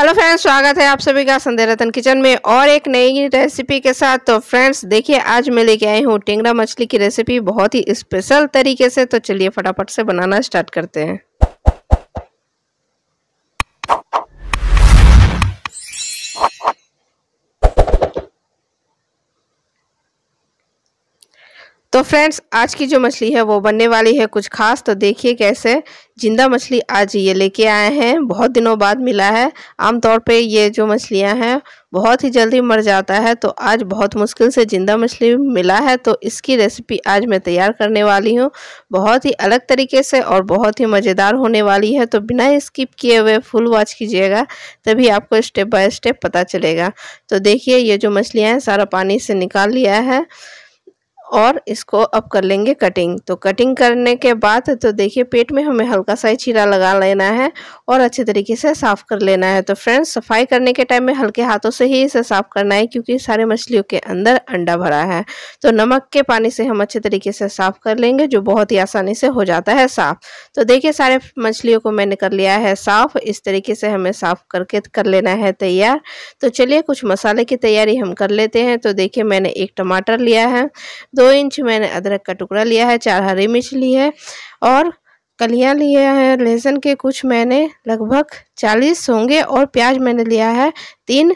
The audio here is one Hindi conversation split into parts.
हेलो फ्रेंड्स स्वागत है आप सभी का संध्या रतन किचन में और एक नई रेसिपी के साथ तो फ्रेंड्स देखिए आज मैं लेके आई हूँ टेंगरा मछली की रेसिपी बहुत ही स्पेशल तरीके से तो चलिए फटाफट से बनाना स्टार्ट करते हैं तो फ्रेंड्स आज की जो मछली है वो बनने वाली है कुछ खास तो देखिए कैसे जिंदा मछली आज ये लेके आए हैं बहुत दिनों बाद मिला है आमतौर पे ये जो मछलियां हैं बहुत ही जल्दी मर जाता है तो आज बहुत मुश्किल से ज़िंदा मछली मिला है तो इसकी रेसिपी आज मैं तैयार करने वाली हूँ बहुत ही अलग तरीके से और बहुत ही मज़ेदार होने वाली है तो बिना स्किप किए हुए फुल वॉच कीजिएगा तभी आपको स्टेप बाय स्टेप पता चलेगा तो देखिए ये जो मछलियाँ हैं सारा पानी से निकाल लिया है और इसको अब कर लेंगे कटिंग तो कटिंग करने के बाद तो देखिए पेट में हमें हल्का सा ही चीरा लगा लेना है और अच्छे तरीके से साफ़ कर लेना है तो फ्रेंड्स सफाई करने के टाइम में हल्के हाथों से ही इसे साफ़ करना है क्योंकि सारे मछलियों के अंदर अंडा भरा है तो नमक के पानी से हम अच्छे तरीके से साफ़ कर लेंगे जो बहुत ही आसानी से हो जाता है साफ़ तो देखिए सारे मछलियों को मैंने कर लिया है साफ़ इस तरीके से हमें साफ़ करके कर लेना है तैयार तो चलिए कुछ मसाले की तैयारी हम कर लेते हैं तो देखिए मैंने एक टमाटर लिया है दो इंच मैंने अदरक का टुकड़ा लिया है चार हरी मिर्च ली है और कलियाँ लिया है लहसुन के कुछ मैंने लगभग चालीस सोंगे और प्याज मैंने लिया है तीन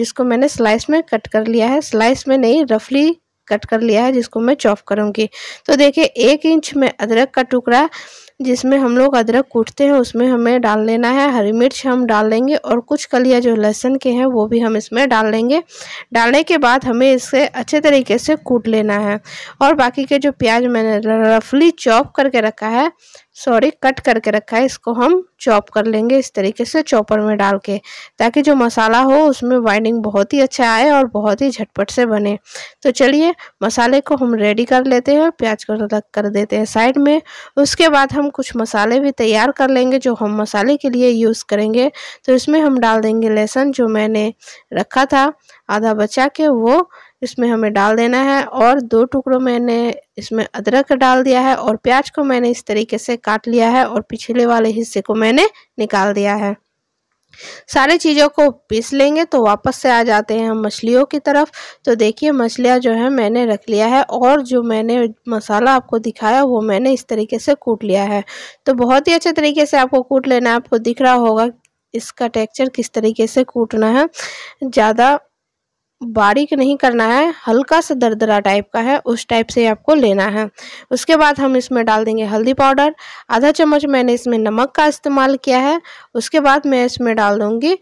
जिसको मैंने स्लाइस में कट कर लिया है स्लाइस में नहीं रफली कट कर लिया है जिसको मैं चॉप करूँगी तो देखिए एक इंच में अदरक का टुकड़ा जिसमें हम लोग अदरक कूटते हैं उसमें हमें डाल लेना है हरी मिर्च हम डाल लेंगे और कुछ कलियाँ जो लहसुन के हैं वो भी हम इसमें डाल लेंगे डालने के बाद हमें इसे अच्छे तरीके से कूट लेना है और बाकी के जो प्याज मैंने रफली चॉप करके रखा है सॉरी कट करके रखा है इसको हम चॉप कर लेंगे इस तरीके से चॉपर में डाल के ताकि जो मसाला हो उसमें बाइंडिंग बहुत ही अच्छा आए और बहुत ही झटपट से बने तो चलिए मसाले को हम रेडी कर लेते हैं प्याज को रख कर देते हैं साइड में उसके बाद हम कुछ मसाले भी तैयार कर लेंगे जो हम मसाले के लिए यूज़ करेंगे तो इसमें हम डाल देंगे लहसुन जो मैंने रखा था आधा बचा के वो इसमें हमें डाल देना है और दो टुकड़ों मैंने इसमें अदरक डाल दिया है और प्याज को मैंने इस तरीके से काट लिया है और पिछले वाले हिस्से को मैंने निकाल दिया है सारी चीज़ों को पीस लेंगे तो वापस से आ जाते हैं हम मछलियों की तरफ तो देखिए मछलियाँ जो है मैंने रख लिया है और जो मैंने मसाला आपको दिखाया वो मैंने इस तरीके से कूट लिया है तो बहुत ही अच्छे तरीके से आपको कूट लेना है आपको दिख रहा होगा इसका टेक्सचर किस तरीके से कूटना है ज़्यादा बारीक नहीं करना है हल्का सा दरदरा टाइप का है उस टाइप से आपको लेना है उसके बाद हम इसमें डाल देंगे हल्दी पाउडर आधा चम्मच मैंने इसमें नमक का इस्तेमाल किया है उसके बाद मैं इसमें डाल दूँगी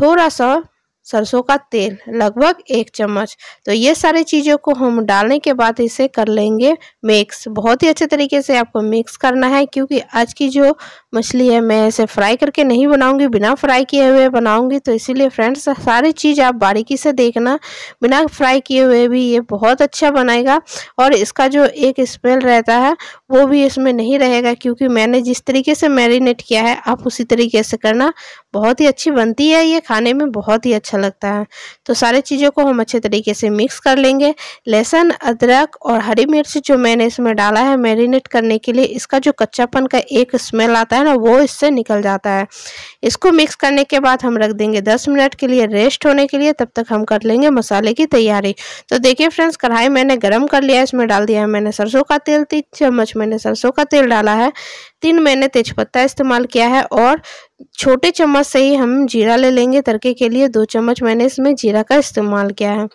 थोड़ा सा सरसों का तेल लगभग एक चम्मच तो ये सारी चीज़ों को हम डालने के बाद इसे कर लेंगे मिक्स बहुत ही अच्छे तरीके से आपको मिक्स करना है क्योंकि आज की जो मछली है मैं इसे फ्राई करके नहीं बनाऊंगी बिना फ्राई किए हुए बनाऊंगी तो इसीलिए फ्रेंड्स सारी चीज़ आप बारीकी से देखना बिना फ्राई किए हुए भी ये बहुत अच्छा बनाएगा और इसका जो एक स्मेल रहता है वो भी इसमें नहीं रहेगा क्योंकि मैंने जिस तरीके से मैरिनेट किया है आप उसी तरीके से करना बहुत ही अच्छी बनती है ये खाने में बहुत ही अच्छा लगता है तो सारे चीज़ों को हम अच्छे तरीके से मिक्स कर लेंगे लहसुन अदरक और हरी मिर्च जो मैंने इसमें डाला है मैरिनेट करने के लिए इसका जो कच्चापन का एक स्मेल आता है ना वो इससे निकल जाता है इसको मिक्स करने के बाद हम रख देंगे दस मिनट के लिए रेस्ट होने के लिए तब तक हम कर लेंगे मसाले की तैयारी तो देखिए फ्रेंड्स कढ़ाई मैंने गर्म कर लिया इसमें डाल दिया है मैंने सरसों का तेल तीन चम्मच मैंने सरसों का तेल डाला है तीन मैंने तेजपत्ता इस्तेमाल किया है और छोटे चम्मच से ही हम जीरा ले लेंगे तड़के के लिए दो चम्मच मैंने इसमें जीरा का इस्तेमाल किया है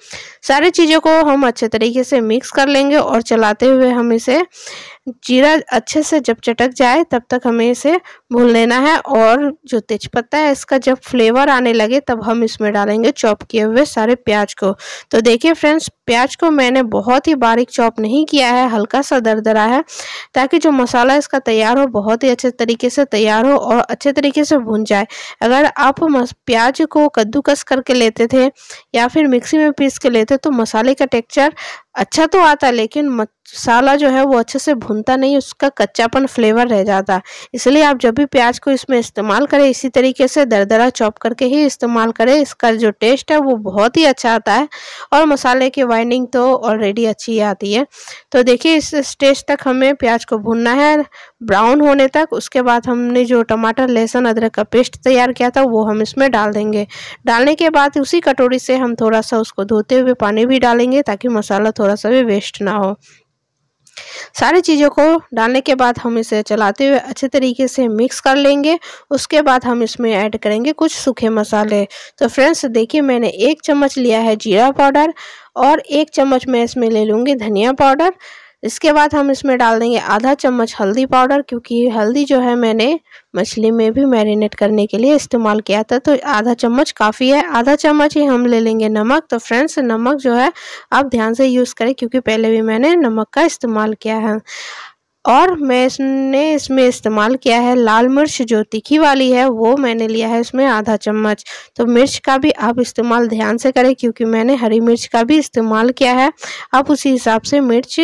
सारी चीज़ों को हम अच्छे तरीके से मिक्स कर लेंगे और चलाते हुए हम इसे जीरा अच्छे से जब चटक जाए तब तक हमें इसे भून लेना है और जो तेज़पत्ता है इसका जब फ्लेवर आने लगे तब हम इसमें डालेंगे चॉप किए हुए सारे प्याज को तो देखिए फ्रेंड्स प्याज को मैंने बहुत ही बारीक चॉप नहीं किया है हल्का सा दरदरा है ताकि जो मसाला इसका तैयार हो बहुत ही अच्छे तरीके से तैयार हो और अच्छे तरीके से भून जाए अगर आप प्याज को कद्दूकस करके लेते थे या फिर मिक्सी में पीस के लेते तो मसाले का टेक्सचर अच्छा तो आता लेकिन मसाला जो है वो अच्छे से भुनता नहीं उसका कच्चापन फ्लेवर रह जाता इसलिए आप जब भी प्याज को इसमें इस्तेमाल करें इसी तरीके से दरदरा चॉप करके ही इस्तेमाल करें इसका जो टेस्ट है वो बहुत ही अच्छा आता है और मसाले की वाइंडिंग तो ऑलरेडी अच्छी आती है तो देखिए इस स्टेज तक हमें प्याज को भुनना है ब्राउन होने तक उसके बाद हमने जो टमाटर लहसुन अदरक का पेस्ट तैयार किया था वो हम इसमें डाल देंगे डालने के बाद उसी कटोरी से हम थोड़ा सा उसको धोते हुए पानी भी डालेंगे ताकि मसाला थोड़ा थोड़ा सा भी वेस्ट ना हो सारी चीज़ों को डालने के बाद हम इसे चलाते हुए अच्छे तरीके से मिक्स कर लेंगे उसके बाद हम इसमें ऐड करेंगे कुछ सूखे मसाले तो फ्रेंड्स देखिए मैंने एक चम्मच लिया है जीरा पाउडर और एक चम्मच मैं इसमें ले लूँगी धनिया पाउडर इसके बाद हम इसमें डाल देंगे आधा चम्मच हल्दी पाउडर क्योंकि हल्दी जो है मैंने मछली में भी मैरिनेट करने के लिए इस्तेमाल किया था तो आधा चम्मच काफ़ी है आधा चम्मच ही हम ले लेंगे नमक तो फ्रेंड्स नमक जो है आप ध्यान से यूज़ करें क्योंकि पहले भी मैंने नमक का इस्तेमाल किया है और मैं इसने इसमें इस्तेमाल किया है लाल मिर्च जो तीखी वाली है वो मैंने लिया है इसमें आधा चम्मच तो मिर्च का भी आप इस्तेमाल ध्यान से करें क्योंकि मैंने हरी मिर्च का भी इस्तेमाल किया है आप उसी हिसाब से मिर्च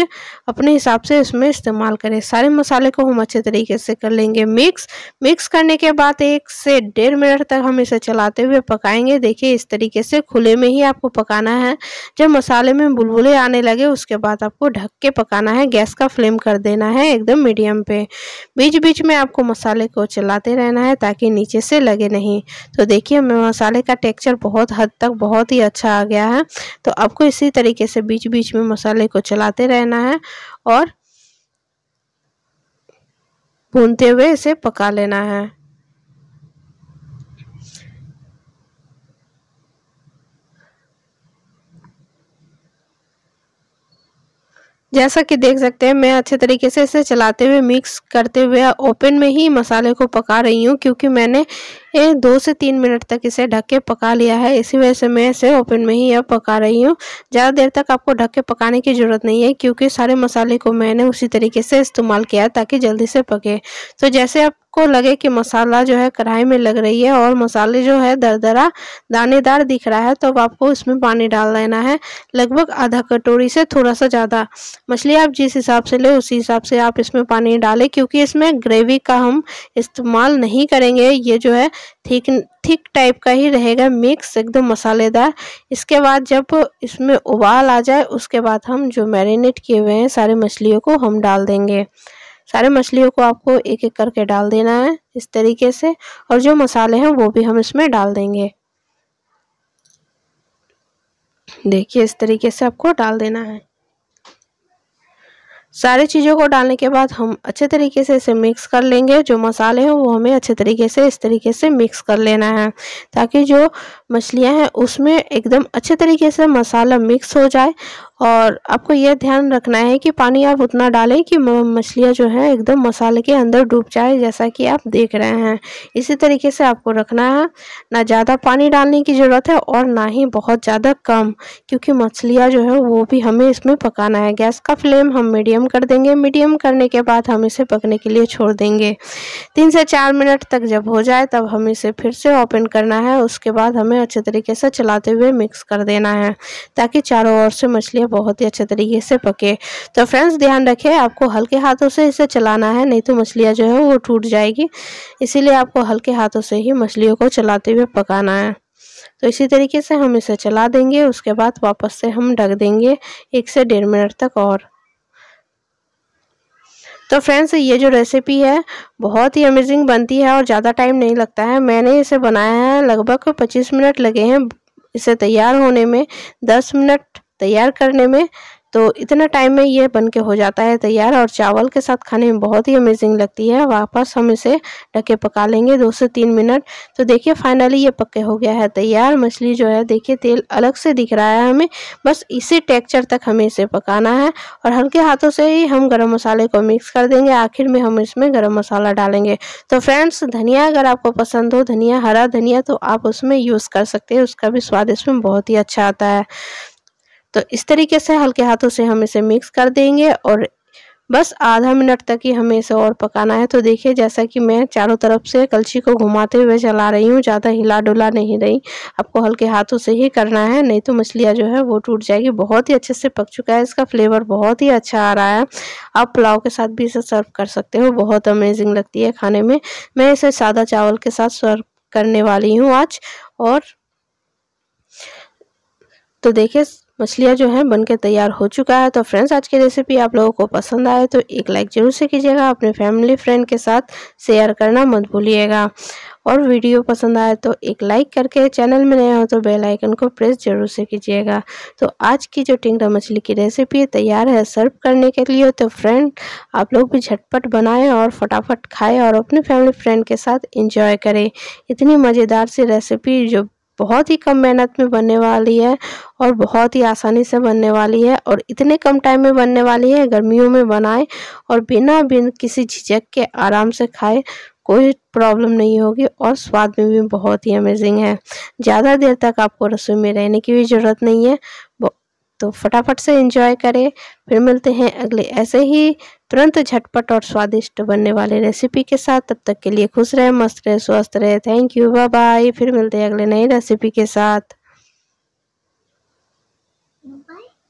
अपने हिसाब से इसमें इस्तेमाल करें सारे मसाले को हम अच्छे तरीके से कर लेंगे मिक्स मिक्स करने के बाद एक से डेढ़ मिनट तक हम इसे चलाते हुए पकाएंगे देखिए इस तरीके से खुले में ही आपको पकाना है जब मसाले में बुलबुले आने लगे उसके बाद आपको ढक के पकाना है गैस का फ्लेम कर देना है एकदम मीडियम पे बीच बीच में आपको मसाले को चलाते रहना है ताकि नीचे से लगे नहीं तो देखिए मसाले का टेक्सचर बहुत हद तक बहुत ही अच्छा आ गया है तो आपको इसी तरीके से बीच बीच में मसाले को चलाते रहना है और भूनते हुए इसे पका लेना है जैसा कि देख सकते हैं मैं अच्छे तरीके से इसे चलाते हुए मिक्स करते हुए ओपन में ही मसाले को पका रही हूँ क्योंकि मैंने ये दो से तीन मिनट तक इसे ढक के पका लिया है इसी वजह से मैं इसे ओपन में ही अब पका रही हूँ ज़्यादा देर तक आपको ढक के पकाने की ज़रूरत नहीं है क्योंकि सारे मसाले को मैंने उसी तरीके से इस्तेमाल किया ताकि जल्दी से पके तो जैसे आप आपको लगे कि मसाला जो है कढ़ाई में लग रही है और मसाले जो है दरदरा दानेदार दिख रहा है तो अब आपको इसमें पानी डाल देना है लगभग आधा कटोरी से थोड़ा सा ज़्यादा मछली आप जिस हिसाब से ले उसी हिसाब से आप इसमें पानी डालें क्योंकि इसमें ग्रेवी का हम इस्तेमाल नहीं करेंगे ये जो है ठीक ठीक टाइप का ही रहेगा मिक्स एकदम मसालेदार इसके बाद जब इसमें उबाल आ जाए उसके बाद हम जो मैरिनेट किए हुए हैं सारे मछलियों को हम डाल देंगे सारे मछलियों को आपको एक एक करके डाल देना है इस तरीके से और जो मसाले हैं वो भी हम इसमें डाल देंगे देखिए इस तरीके से आपको डाल देना है सारी चीज़ों को डालने के बाद हम अच्छे तरीके से इसे मिक्स कर लेंगे जो मसाले हैं वो हमें अच्छे तरीके से इस तरीके से मिक्स कर लेना है ताकि जो मछलियां हैं उसमें एकदम अच्छे तरीके से मसाला मिक्स हो जाए और आपको यह ध्यान रखना है कि पानी आप उतना डालें कि मछलियाँ जो हैं एकदम मसाले के अंदर डूब जाए जैसा कि आप देख रहे हैं इसी तरीके से आपको रखना है ना ज़्यादा पानी डालने की ज़रूरत है और ना ही बहुत ज़्यादा कम क्योंकि मछलियाँ जो है वो भी हमें इसमें पकाना है गैस का फ्लेम हम मीडियम कर देंगे मीडियम करने के बाद हम इसे पकने के लिए छोड़ देंगे तीन से चार मिनट तक जब हो जाए तब हम इसे फिर से ओपन करना है उसके बाद हमें अच्छे तरीके से चलाते हुए मिक्स कर देना है ताकि चारों ओर से मछलियाँ बहुत ही अच्छे तरीके से पके तो फ्रेंड्स ध्यान रखें आपको हल्के हाथों से इसे चलाना है नहीं तो मछलियाँ जो है वो टूट जाएगी इसीलिए आपको हल्के हाथों से ही मछलियों को चलाते हुए पकाना है तो इसी तरीके से हम इसे चला देंगे उसके बाद वापस से हम ढक देंगे एक से डेढ़ मिनट तक और तो फ्रेंड्स ये जो रेसिपी है बहुत ही अमेजिंग बनती है और ज़्यादा टाइम नहीं लगता है मैंने इसे बनाया है लगभग 25 मिनट लगे हैं इसे तैयार होने में 10 मिनट तैयार करने में तो इतना टाइम में ये बन के हो जाता है तैयार और चावल के साथ खाने में बहुत ही अमेजिंग लगती है वापस हम इसे ढके पका लेंगे दो से तीन मिनट तो देखिए फाइनली ये पक्के हो गया है तैयार मछली जो है देखिए तेल अलग से दिख रहा है हमें बस इसी टेक्चर तक हमें इसे पकाना है और हल्के हाथों से ही हम गर्म मसाले को मिक्स कर देंगे आखिर में हम इसमें गर्म मसाला डालेंगे तो फ्रेंड्स धनिया अगर आपको पसंद हो धनिया हरा धनिया तो आप उसमें यूज़ कर सकते हैं उसका भी स्वाद इसमें बहुत ही अच्छा आता है तो इस तरीके से हल्के हाथों से हम इसे मिक्स कर देंगे और बस आधा मिनट तक ही हमें इसे और पकाना है तो देखिए जैसा कि मैं चारों तरफ से कलछी को घुमाते हुए चला रही हूँ ज़्यादा हिला डुला नहीं रही आपको हल्के हाथों से ही करना है नहीं तो मछलियाँ जो है वो टूट जाएगी बहुत ही अच्छे से पक चुका है इसका फ्लेवर बहुत ही अच्छा आ रहा है आप पुलाव के साथ भी इसे सर्व कर सकते हो बहुत अमेजिंग लगती है खाने में मैं इसे सादा चावल के साथ सर्व करने वाली हूँ आज और तो देखिए मछलियाँ जो हैं बनकर तैयार हो चुका है तो फ्रेंड्स आज की रेसिपी आप लोगों को पसंद आए तो एक लाइक ज़रूर से कीजिएगा अपने फैमिली फ्रेंड के साथ शेयर करना मत भूलिएगा और वीडियो पसंद आए तो एक लाइक करके चैनल में नया हो तो बेल आइकन को प्रेस जरूर से कीजिएगा तो आज की जो टिंगरा मछली की रेसिपी तैयार है सर्व करने के लिए तो फ्रेंड आप लोग भी झटपट बनाएं और फटाफट खाएं और अपने फैमिली फ्रेंड के साथ इंजॉय करें इतनी मज़ेदार सी रेसिपी जो बहुत ही कम मेहनत में बनने वाली है और बहुत ही आसानी से बनने वाली है और इतने कम टाइम में बनने वाली है गर्मियों में बनाएं और बिना बिन किसी झिझक के आराम से खाएं कोई प्रॉब्लम नहीं होगी और स्वाद में भी बहुत ही अमेजिंग है ज़्यादा देर तक आपको रसोई में रहने की भी ज़रूरत नहीं है तो फटाफट से इंजॉय करें फिर मिलते हैं अगले ऐसे ही तुरंत झटपट और स्वादिष्ट बनने वाले रेसिपी के साथ तब तक के लिए खुश रहे मस्त रहे स्वस्थ रहे थैंक यू बाय बाय फिर मिलते हैं अगले नई रेसिपी के साथ